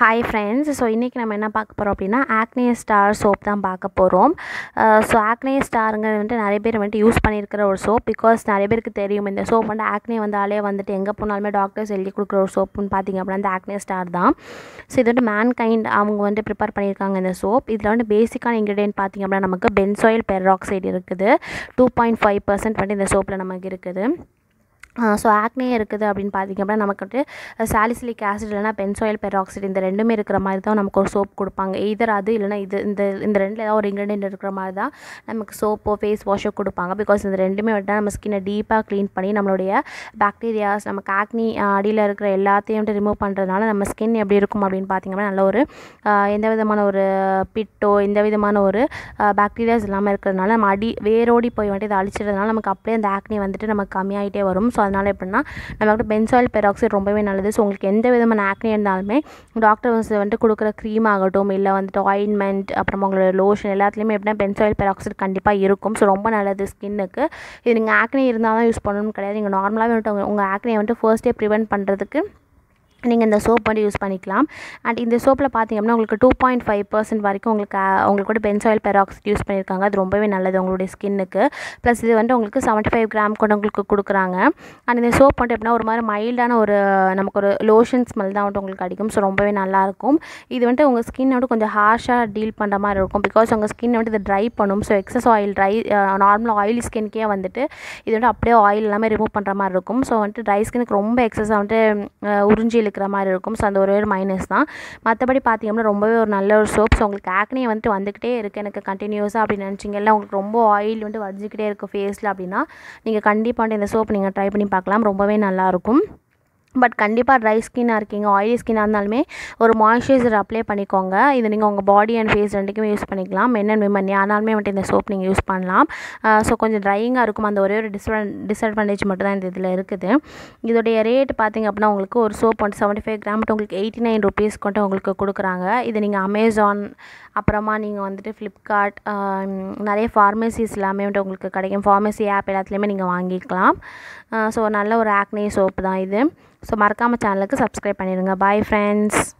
hi friends so இன்றைக்கி நம்ம என்ன பார்க்க போகிறோம் அப்படின்னா ஆக்னே ஸ்டார் சோப் தான் பார்க்க போகிறோம் ஸோ ஆக்னே ஸ்டாருங்கிறது வந்துட்டு நிறைய பேர் வந்துட்டு யூஸ் பண்ணியிருக்கிற ஒரு சோப் பிகாஸ் நிறைய பேருக்கு தெரியும் இந்த சோப் வந்து ஆக்னே வந்தாலே வந்துட்டு எங்கே போனாலுமே டாக்டர்ஸ் எழுதி கொடுக்குற ஒரு சோப்புன்னு பார்த்திங்க அப்படின்னா அந்த ஆக்னே ஸ்டார் தான் ஸோ இது வந்து மேன் கைண்ட் அவங்க வந்து ப்ரிப்பேர் பண்ணியிருக்காங்க இந்த சோப் இதில் வந்து பேசிக்கான இன்க்ரீடியன்ட் பார்த்திங்க அப்படின்னா நமக்கு பென்சாயில் பெராக்சைடு இருக்குது டூ பாயிண்ட் ஃபைவ் பர்சன்ட் வந்துட்டு இந்த சோப்பில் நமக்கு இருக்குது ஸோ ஆக்னே இருக்குது அப்படின்னு பார்த்திங்க அப்படின்னா நமக்கு வந்துட்டு சாலிசிலிக் ஆசிட் இல்லைனா பென்சோயில் பெராக்சைடு இந்த ரெண்டுமே இருக்கிற மாதிரி தான் நமக்கு ஒரு சோப் கொடுப்பாங்க இதர் அது இல்லைனா இது இந்த இந்த ரெண்டில் ஏதாவது ஒரு இன்க்ரீடியன்ட் இருக்கிற மாதிரி தான் நமக்கு சோப்போ ஃபேஸ் வாஷோ கொடுப்பாங்க பிகாஸ் இந்த ரெண்டுமே வந்து நம்ம ஸ்கின்னை டீப்பாக க்ளீன் பண்ணி நம்மளுடைய பாக்டீரியாஸ் நமக்கு ஆக்னி அடியில் இருக்கிற எல்லாத்தையும் வந்துட்டு ரிமூவ் பண்ணுறதுனால நம்ம ஸ்கின் எப்படி இருக்கும் அப்படின்னு பார்த்திங்க நல்ல ஒரு எந்த விதமான ஒரு பிட்டோ எந்த விதமான ஒரு பாக்டீரியாஸ் இல்லாமல் இருக்கிறதுனால நம்ம அடி வேரோடி போய் வந்துட்டு இதை அழிச்சிடுறதுனால நமக்கு அப்படியே அந்த ஆக்னி வந்துட்டு நமக்கு கம்மியாகிட்டே வரும் ஸோ ஸோ அதனால் எப்படின்னா வந்துட்டு பென்சாயில் பெராக்சைடு ரொம்பவே நல்லது ஸோ உங்களுக்கு எந்த விதமான ஆக்னி இருந்தாலுமே டாக்டர் வந்துட்டு கொடுக்குற க்ரீம் ஆகட்டும் இல்லை வந்துட்டு ஆயின்மெண்ட் அப்புறம் உங்களோட லோஷன் எல்லாத்துலேயுமே எப்படின்னா பென்சாயில் பெராக்சைடு கண்டிப்பாக இருக்கும் ஸோ ரொம்ப நல்லது ஸ்கின்னுக்கு இது நீங்கள் ஆக்னி இருந்தால் தான் யூஸ் பண்ணணும்னு கிடையாது நீங்கள் நார்மலாகவே வந்துட்டு உங்கள் ஆக்னியை வந்துட்டு ஃபர்ஸ்ட் டே பண்ணுறதுக்கு நீங்கள் இந்த சோப் வந்து யூஸ் பண்ணிக்கலாம் அண்ட் இந்த சோப்பில் பார்த்திங்க அப்படின்னா உங்களுக்கு டூ பாயிண்ட் ஃபைவ் பர்சன்ட் வரைக்கும் உங்களுக்கு உங்களுக்கு கூட பென்சாயில் பெராக்சைட் யூஸ் பண்ணியிருக்காங்க அது ரொம்பவே நல்லது உங்களுடைய ஸ்கின்னுக்கு ப்ளஸ் இது வந்து உங்களுக்கு செவன்ட்டி ஃபைவ் கிராம் கூட உங்களுக்கு கொடுக்குறாங்க அண்ட் இந்த சோப் வந்து எப்படின்னா ஒரு மாதிரி மைல்டான ஒரு நமக்கு ஒரு லோஷன் ஸ்மெல் தான் வந்துட்டு உங்களுக்கு அடிக்கும் ஸோ ரொம்பவே நல்லாயிருக்கும் இது வந்துட்டு உங்கள் ஸ்கின் வந்து கொஞ்சம் ஹார்ஷாக டீல் பண்ணுற மாதிரி இருக்கும் பிகாஸ் உங்கள் ஸ்கின் வந்துட்டு இது ட்ரை பண்ணும் ஸோ எக்ஸஸ் ஆயில் ட்ரை நார்மலாக ஆயில் ஸ்கின்க்கே வந்துட்டு இது வந்து அப்படியே ஆயில் எல்லாமே ரிமூவ் பண்ணுற மாதிரி இருக்கும் ஸோ வந்துட்டு ட்ரை ஸ்கின்னுக்கு ரொம்ப எக்ஸஸாக வந்துட்டு உறிஞ்சி இருக்கிற மாதிரி இருக்கும் ஸோ அந்த ஒரே ஒரு மைனஸ் தான் மற்றபடி பார்த்தீங்கன்னா ரொம்பவே ஒரு நல்ல ஒரு சோப் ஸோ உங்களுக்கு ஆக்னே வந்துட்டு வந்துக்கிட்டே இருக்குது எனக்கு கண்டினியூஸாக அப்படின்னு நினச்சிங்கல்ல உங்களுக்கு ரொம்ப ஆயில் வந்து வடிஞ்சிக்கிட்டே இருக்குது ஃபேஸில் அப்படின்னா நீங்கள் கண்டிப்பாக இந்த சோப் நீங்கள் ட்ரை பண்ணி பார்க்கலாம் ரொம்பவே நல்லாயிருக்கும் பட் கண்டிப்பாக ட்ரை ஸ்கின்னாக இருக்கீங்க ஆயிலி ஸ்கின்னாக இருந்தாலுமே ஒரு மாய்ஸ்சரைசர் அப்ளை பண்ணிக்கோங்க இது நீங்கள் உங்கள் பாடி அண்ட் ஃபேஸ் ரெண்டுக்குமே யூஸ் பண்ணிக்கலாம் மென் அண்ட் விமன் ஆனாலுமே வந்துட்டு இந்த சோப் நீங்கள் யூஸ் பண்ணலாம் ஸோ கொஞ்சம் ட்ரையிங்காக இருக்கும் அந்த ஒரே ஒரு டிஸ்வன் டிஸ்அட்வான்டேஜ் மட்டும் தான் இந்த இதில் இருக்குது இதோடைய ரேட் பார்த்திங்க அப்படின்னா உங்களுக்கு ஒரு சோப் வந்து செவன்ட்டி ஃபைவ் கிராம் உங்களுக்கு எயிட்டி நைன் ருபீஸ் கொண்டு உங்களுக்கு கொடுக்குறாங்க இது நீங்கள் அமேசான் அப்புறமா நீங்கள் வந்துட்டு ஃப்ளிப்கார்ட் நிறைய ஃபார்மசிஸ் எல்லாமே வந்துட்டு உங்களுக்கு கிடைக்கும் ஃபார்மசி ஆப் எல்லாத்துலேயுமே நீங்கள் வாங்கிக்கலாம் ஸோ நல்ல ஒரு ஆக்னே சோப்பு தான் இது ஸோ மறக்காமல் சேனலுக்கு சப்ஸ்கிரைப் பண்ணிடுங்க பாய் ஃப்ரெண்ட்ஸ்